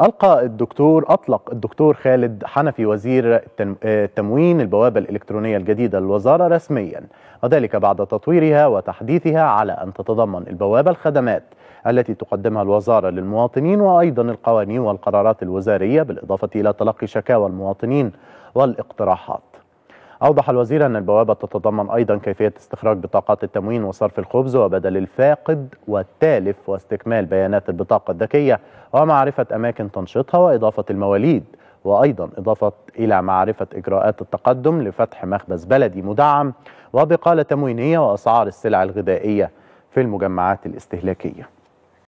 ألقى الدكتور أطلق الدكتور خالد حنفي وزير التموين البوابة الإلكترونية الجديدة للوزارة رسميا وذلك بعد تطويرها وتحديثها على أن تتضمن البوابة الخدمات التي تقدمها الوزارة للمواطنين وأيضا القوانين والقرارات الوزارية بالإضافة إلى تلقي شكاوى المواطنين والاقتراحات أوضح الوزير أن البوابة تتضمن أيضا كيفية استخراج بطاقات التموين وصرف الخبز وبدل الفاقد والتالف واستكمال بيانات البطاقة الذكية ومعرفة أماكن تنشيطها وإضافة المواليد وأيضا إضافة إلى معرفة إجراءات التقدم لفتح مخبز بلدي مدعم وبقالة تموينية وأسعار السلع الغذائية في المجمعات الاستهلاكيه